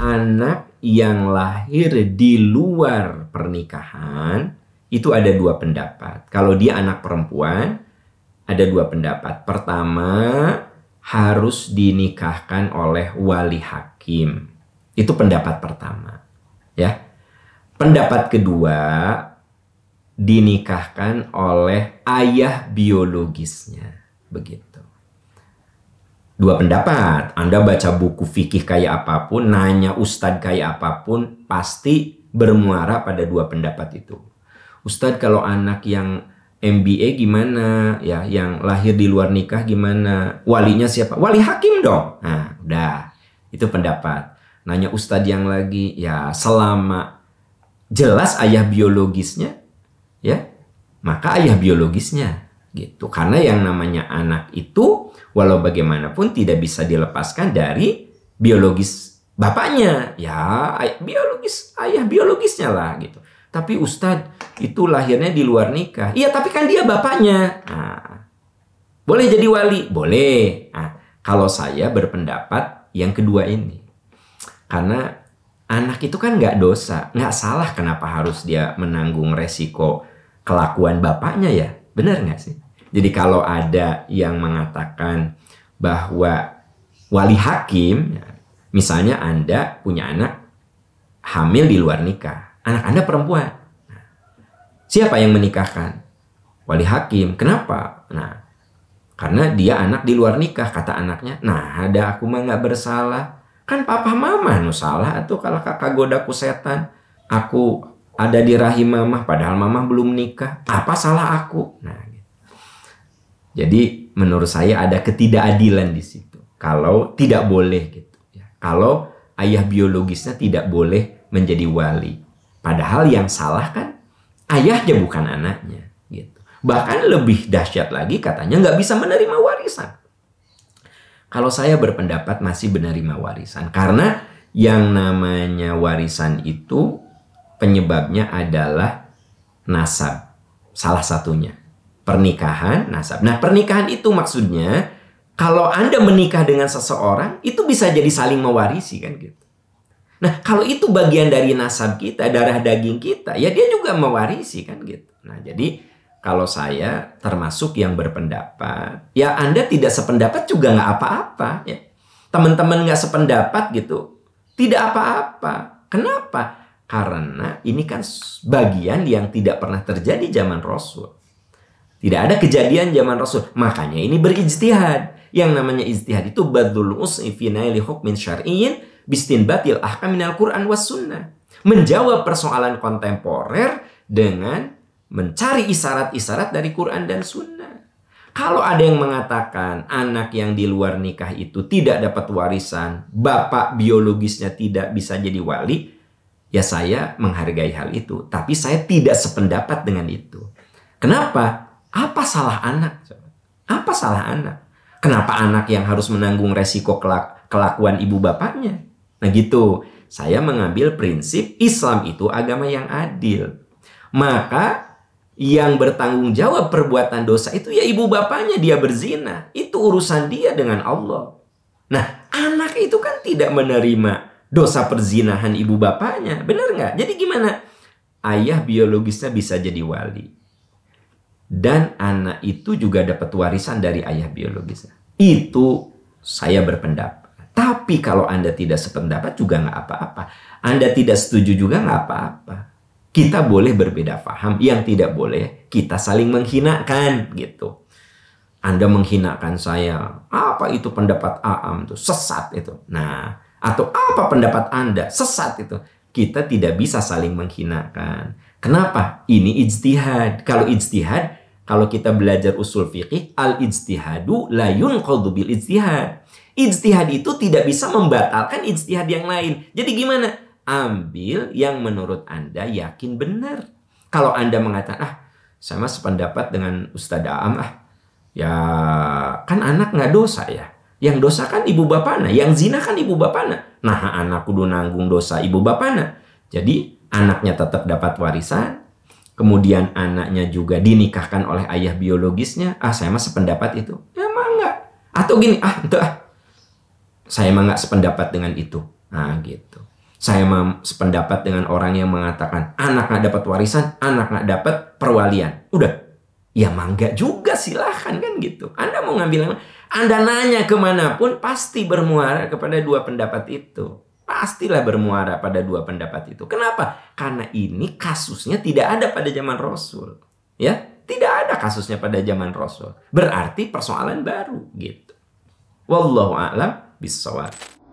anak yang lahir di luar pernikahan itu ada dua pendapat. Kalau dia anak perempuan, ada dua pendapat. Pertama, harus dinikahkan oleh wali hakim. Itu pendapat pertama, ya. Pendapat kedua, dinikahkan oleh ayah biologisnya. Begitu dua pendapat. Anda baca buku fikih kayak apapun, nanya ustadz kayak apapun, pasti bermuara pada dua pendapat itu. Ustadz kalau anak yang MBA gimana ya yang lahir di luar nikah gimana walinya siapa wali hakim dong nah udah itu pendapat nanya ustadz yang lagi ya selama jelas ayah biologisnya ya maka ayah biologisnya gitu. Karena yang namanya anak itu walau bagaimanapun tidak bisa dilepaskan dari biologis bapaknya. Ya, biologis ayah biologisnya lah gitu. Tapi Ustadz itu lahirnya di luar nikah. Iya, tapi kan dia bapaknya. Nah, boleh jadi wali? Boleh. Nah, kalau saya berpendapat yang kedua ini. Karena anak itu kan nggak dosa, nggak salah kenapa harus dia menanggung resiko kelakuan bapaknya ya. Benar nggak sih? Jadi kalau ada yang mengatakan bahwa wali hakim, misalnya Anda punya anak hamil di luar nikah, anak Anda perempuan. Nah, siapa yang menikahkan? Wali hakim. Kenapa? Nah, karena dia anak di luar nikah, kata anaknya. Nah, ada aku mah nggak bersalah. Kan papa mama nu salah atau kalau kakak godaku setan. Aku ada di rahim mamah padahal mamah belum nikah. Apa salah aku? Nah, jadi menurut saya ada ketidakadilan di situ. Kalau tidak boleh gitu ya. Kalau ayah biologisnya tidak boleh menjadi wali. Padahal yang salah kan ayahnya bukan anaknya gitu. Bahkan lebih dahsyat lagi katanya nggak bisa menerima warisan. Kalau saya berpendapat masih menerima warisan karena yang namanya warisan itu penyebabnya adalah nasab salah satunya pernikahan nasab. Nah, pernikahan itu maksudnya kalau Anda menikah dengan seseorang itu bisa jadi saling mewarisi kan gitu. Nah, kalau itu bagian dari nasab kita, darah daging kita, ya dia juga mewarisi kan gitu. Nah, jadi kalau saya termasuk yang berpendapat, ya Anda tidak sependapat juga nggak apa-apa ya. Teman-teman nggak sependapat gitu, tidak apa-apa. Kenapa? Karena ini kan bagian yang tidak pernah terjadi zaman Rasul. Tidak ada kejadian zaman Rasul. Makanya ini berijtihad. Yang namanya ijtihad itu badul us'i fi naili hukmin syar'iyyin bistinbatil ahkam minal Qur'an was sunnah. Menjawab persoalan kontemporer dengan mencari isyarat-isyarat dari Quran dan sunnah. Kalau ada yang mengatakan anak yang di luar nikah itu tidak dapat warisan, bapak biologisnya tidak bisa jadi wali, ya saya menghargai hal itu. Tapi saya tidak sependapat dengan itu. Kenapa? Apa salah anak? Apa salah anak? Kenapa anak yang harus menanggung resiko kelak kelakuan ibu bapaknya? Nah gitu, saya mengambil prinsip Islam itu agama yang adil. Maka yang bertanggung jawab perbuatan dosa itu ya ibu bapaknya dia berzina. Itu urusan dia dengan Allah. Nah, anak itu kan tidak menerima dosa perzinahan ibu bapaknya. Benar nggak? Jadi gimana? Ayah biologisnya bisa jadi wali dan anak itu juga dapat warisan dari ayah biologisnya. Itu saya berpendapat. Tapi kalau Anda tidak sependapat juga nggak apa-apa. Anda tidak setuju juga nggak apa-apa. Kita boleh berbeda paham. Yang tidak boleh kita saling menghinakan gitu. Anda menghinakan saya. Apa itu pendapat Aam tuh sesat itu. Nah, atau apa pendapat Anda sesat itu. Kita tidak bisa saling menghinakan. Kenapa? Ini ijtihad. Kalau ijtihad kalau kita belajar usul fikih, al-ijtihadu layun yunqadhu bil ijtihad. Ijtihad itu tidak bisa membatalkan ijtihad yang lain. Jadi gimana? Ambil yang menurut Anda yakin benar. Kalau Anda mengatakan, ah, sama sependapat dengan Ustadz Aam, ah, ya kan anak nggak dosa ya. Yang dosa kan ibu bapaknya. yang zina kan ibu bapaknya. Nah, anak kudu nanggung dosa ibu bapaknya. Jadi, anaknya tetap dapat warisan, kemudian anaknya juga dinikahkan oleh ayah biologisnya, ah saya mah sependapat itu. Ya, emang enggak. Atau gini, ah itu ah. Saya mah enggak sependapat dengan itu. Nah gitu. Saya mah sependapat dengan orang yang mengatakan anak nggak dapat warisan, anak nggak dapat perwalian. Udah. Ya mangga juga silahkan kan gitu. Anda mau ngambil yang Anda nanya kemanapun pasti bermuara kepada dua pendapat itu pastilah bermuara pada dua pendapat itu. Kenapa? Karena ini kasusnya tidak ada pada zaman Rasul. Ya, tidak ada kasusnya pada zaman Rasul. Berarti persoalan baru gitu. Wallahu a'lam bissawab.